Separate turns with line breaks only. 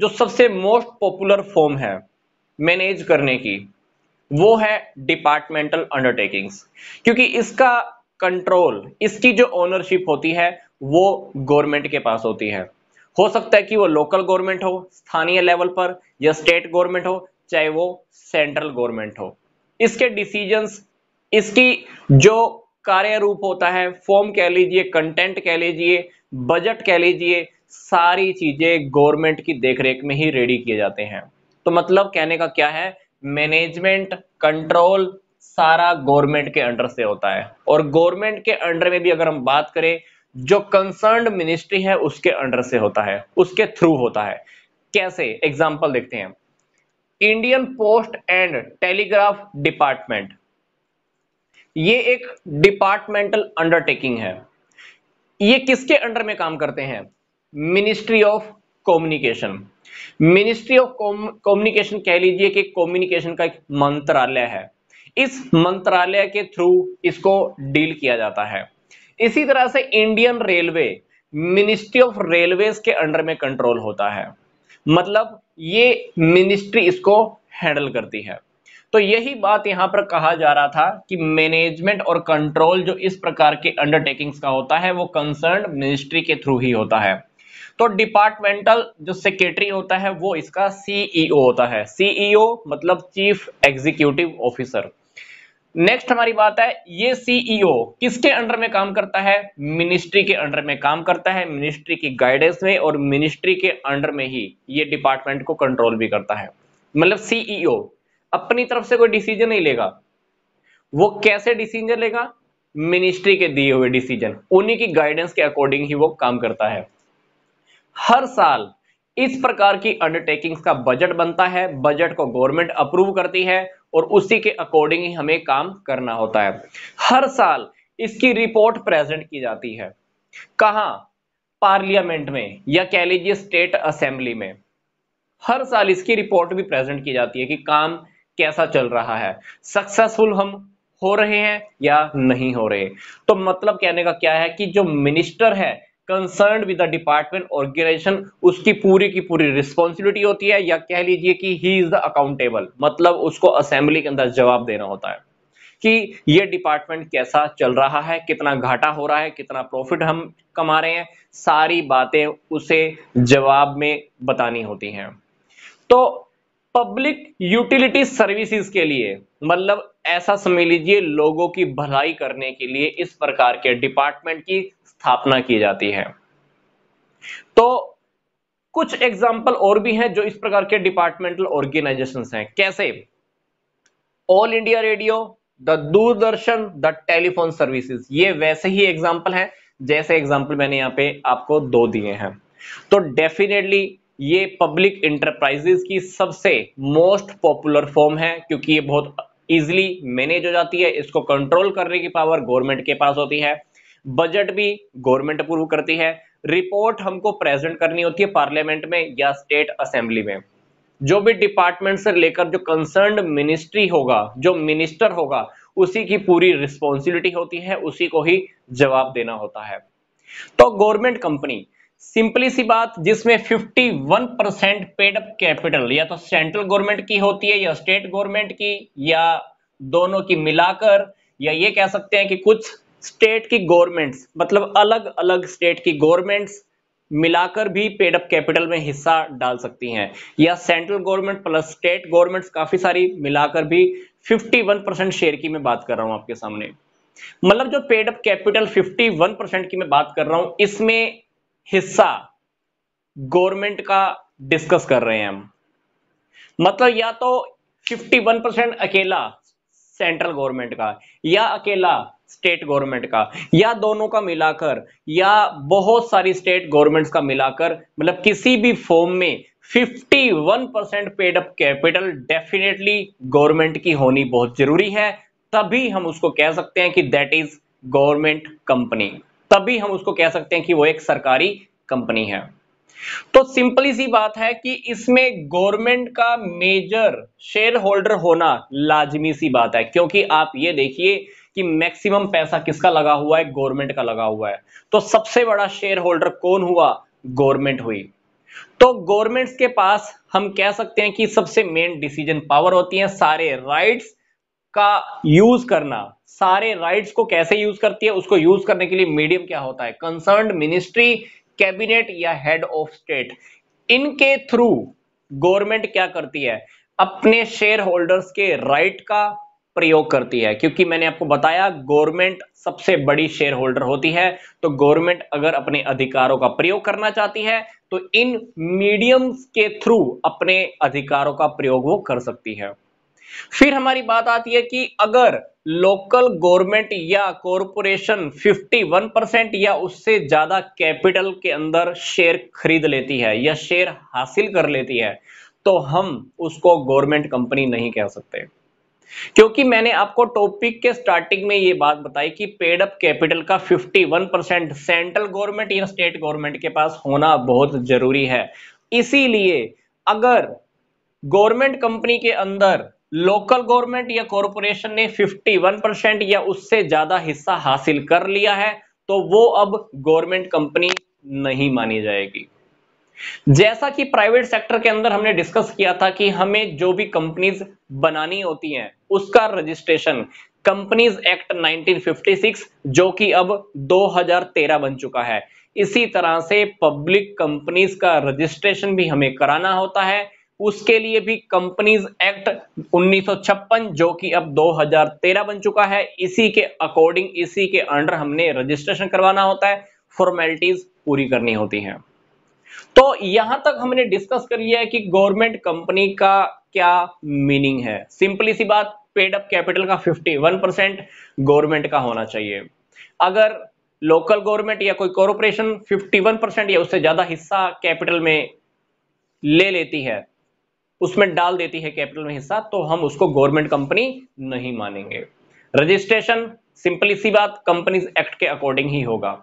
जो सबसे most popular form है मैनेज करने की वो है डिपार्टमेंटल अंडरटेकिंग्स क्योंकि इसका कंट्रोल इसकी जो ओनरशिप होती है वो गवर्नमेंट के पास होती है हो सकता है कि वो लोकल गवर्नमेंट हो स्थानीय लेवल पर या स्टेट गवर्नमेंट हो चाहे वो सेंट्रल गवर्नमेंट हो इसके डिसीजंस इसकी जो कार्य रूप होता है फॉर्म कह लीजिए कंटेंट कह लीजिए बजट कह लीजिए सारी चीज़ें गवर्नमेंट की देखरेख में ही रेडी किए जाते हैं तो मतलब कहने का क्या है मैनेजमेंट कंट्रोल सारा गवर्नमेंट के अंडर से होता है और गवर्नमेंट के अंडर में भी अगर हम बात करें जो कंसर्न मिनिस्ट्री है उसके अंडर से होता है उसके थ्रू होता है कैसे एग्जाम्पल देखते हैं Indian post and telegraph department ये एक डिपार्टमेंटल अंडरटेकिंग है ये किसके अंडर में काम करते हैं ministry of communication ministry of communication कह लीजिए कि कम्युनिकेशन का एक मंत्रालय है इस मंत्रालय के थ्रू इसको डील किया जाता है इसी तरह से Indian railway ministry of railway के अंडर में कंट्रोल होता है मतलब ये मिनिस्ट्री इसको हैंडल करती है तो यही बात यहां पर कहा जा रहा था कि मैनेजमेंट और कंट्रोल जो इस प्रकार के अंडरटेकिंग्स का होता है वो कंसर्न मिनिस्ट्री के थ्रू ही होता है तो डिपार्टमेंटल जो सेक्रेटरी होता है वो इसका सीईओ e होता है सीईओ e मतलब चीफ एग्जीक्यूटिव ऑफिसर नेक्स्ट हमारी बात है ये सीईओ e किसके अंडर में काम करता है मिनिस्ट्री के अंडर में काम करता है मिनिस्ट्री की गाइडेंस में और मिनिस्ट्री के अंडर में ही ये डिपार्टमेंट को कंट्रोल भी करता है मतलब सीईओ अपनी तरफ से कोई डिसीजन नहीं लेगा वो कैसे डिसीजन लेगा मिनिस्ट्री के दिए हुए डिसीजन उन्हीं की गाइडेंस के अकॉर्डिंग ही वो काम करता है हर साल इस प्रकार की अंडरटेकिंग्स का बजट बनता है बजट को गवर्नमेंट अप्रूव करती है और उसी के अकॉर्डिंग ही हमें काम करना होता है हर साल इसकी रिपोर्ट प्रेजेंट की जाती है कहा पार्लियामेंट में या कह लीजिए स्टेट असेंबली में हर साल इसकी रिपोर्ट भी प्रेजेंट की जाती है कि काम कैसा चल रहा है सक्सेसफुल हम हो रहे हैं या नहीं हो रहे तो मतलब कहने का क्या है कि जो मिनिस्टर है concern with the department organisation उसकी पूरी की पूरी रिस्पॉन्सिबिलिटी होती है या कह लीजिए कि ही इज द अकाउंटेबल मतलब उसको असेंबली के अंदर जवाब देना होता है कि ये डिपार्टमेंट कैसा चल रहा है कितना घाटा हो रहा है कितना प्रॉफिट हम कमा रहे हैं सारी बातें उसे जवाब में बतानी होती हैं तो पब्लिक यूटिलिटी सर्विसेज के लिए मतलब ऐसा समझ लीजिए लोगों की भलाई करने के लिए इस प्रकार के डिपार्टमेंट की स्थापना की जाती है तो कुछ एग्जाम्पल और भी हैं जो इस प्रकार के डिपार्टमेंटल ऑर्गेनाइजेशन हैं कैसे All India Radio the Doordarshan the telephone services ये वैसे ही एग्जाम्पल हैं जैसे एग्जाम्पल मैंने यहाँ पे आपको दो दिए हैं तो डेफिनेटली ये पब्लिक इंटरप्राइजेस की सबसे मोस्ट पॉपुलर फॉर्म है क्योंकि ये बहुत इजिली मैनेज हो जाती है इसको कंट्रोल करने की पावर गवर्नमेंट के पास होती है बजट भी गवर्नमेंट अप्रूव करती है रिपोर्ट हमको प्रेजेंट करनी होती है पार्लियामेंट में या स्टेट असेंबली में जो भी डिपार्टमेंट से लेकर जो कंसर्न मिनिस्ट्री होगा जो मिनिस्टर होगा उसी की पूरी रिस्पॉन्सिबिलिटी होती है उसी को ही जवाब देना होता है तो गवर्नमेंट कंपनी सिंपली सी बात जिसमें 51 परसेंट पेडअप कैपिटल या तो सेंट्रल गवर्नमेंट की होती है या स्टेट गवर्नमेंट की या दोनों की मिलाकर या ये कह सकते हैं कि कुछ स्टेट की गवर्नमेंट्स मतलब अलग अलग स्टेट की गवर्नमेंट्स मिलाकर भी पेडअप कैपिटल में हिस्सा डाल सकती हैं या central government plus state governments काफी सारी मिलाकर भी 51 परसेंट शेयर की मैं बात कर रहा हूं आपके सामने मतलब जो पेडअप कैपिटल 51 परसेंट की मैं बात कर रहा हूं इसमें हिस्सा गवर्नमेंट का डिस्कस कर रहे हैं हम मतलब या तो 51 परसेंट अकेला सेंट्रल गवर्नमेंट का या अकेला स्टेट गवर्नमेंट का या दोनों का मिलाकर या बहुत सारी स्टेट गवर्नमेंट्स का मिलाकर मतलब किसी भी फॉर्म में 51 percent paid up capital definitely government की होनी बहुत जरूरी है तभी हम उसको कह सकते हैं कि दैट इज गवर्नमेंट कंपनी तभी हम उसको कह सकते हैं कि वो एक सरकारी कंपनी है तो सिंपली सी बात है कि इसमें गवर्नमेंट का मेजर शेयर होल्डर होना लाजमी सी बात है क्योंकि आप ये देखिए कि मैक्सिमम पैसा किसका लगा हुआ है गवर्नमेंट का लगा हुआ है तो सबसे बड़ा शेयर होल्डर कौन हुआ गवर्नमेंट हुई तो गवर्नमेंट्स के पास हम कह सकते हैं कि सबसे मेन डिसीजन पावर होती है सारे राइट्स का यूज करना सारे राइट्स को कैसे यूज करती है उसको यूज करने के लिए मीडियम क्या होता है कंसर्न मिनिस्ट्री कैबिनेट या हेड ऑफ स्टेट इनके थ्रू गवर्नमेंट क्या करती है अपने शेयर होल्डर्स के राइट का प्रयोग करती है क्योंकि मैंने आपको बताया गवर्नमेंट सबसे बड़ी शेयर होल्डर होती है तो गवर्नमेंट अगर अपने अधिकारों का प्रयोग करना चाहती है तो इन मीडियम्स के थ्रू अपने अधिकारों का प्रयोग वो कर सकती है फिर हमारी बात आती है कि अगर लोकल गवर्नमेंट या कॉरपोरेशन 51 परसेंट या उससे ज्यादा कैपिटल के अंदर शेयर खरीद लेती है या शेयर हासिल कर लेती है तो हम उसको गवर्नमेंट कंपनी नहीं कह सकते क्योंकि मैंने आपको टॉपिक के स्टार्टिंग में यह बात बताई कि पेड अप कैपिटल का 51 परसेंट सेंट्रल गवर्नमेंट या स्टेट गवर्नमेंट के पास होना बहुत जरूरी है इसीलिए अगर गवर्नमेंट कंपनी के अंदर लोकल गवर्नमेंट या कॉरपोरेशन ने 51 परसेंट या उससे ज्यादा हिस्सा हासिल कर लिया है तो वो अब गवर्नमेंट कंपनी नहीं मानी जाएगी जैसा कि प्राइवेट सेक्टर के अंदर हमने डिस्कस किया था कि हमें जो भी कंपनीज बनानी होती हैं उसका रजिस्ट्रेशन कंपनीज एक्ट 1956 जो कि अब 2013 बन चुका है इसी तरह से पब्लिक कंपनीज का रजिस्ट्रेशन भी हमें कराना होता है उसके लिए भी कंपनीज एक्ट 1956 जो कि अब 2013 बन चुका है इसी के अकॉर्डिंग इसी के अंडर हमने रजिस्ट्रेशन करवाना होता है फॉर्मेलिटीज पूरी करनी होती हैं तो यहां तक हमने डिस्कस कर लिया है कि गवर्नमेंट कंपनी का क्या मीनिंग है सिंपली सी बात पेड अप कैपिटल का 51 परसेंट गवर्नमेंट का होना चाहिए अगर लोकल गवर्नमेंट या कोई कॉरपोरेशन 51 परसेंट या उससे ज्यादा हिस्सा कैपिटल में ले लेती है उसमें डाल देती है कैपिटल में हिस्सा तो हम उसको गवर्नमेंट कंपनी नहीं मानेंगे रजिस्ट्रेशन सिंपल इसी बात कंपनीज एक्ट के अकॉर्डिंग ही होगा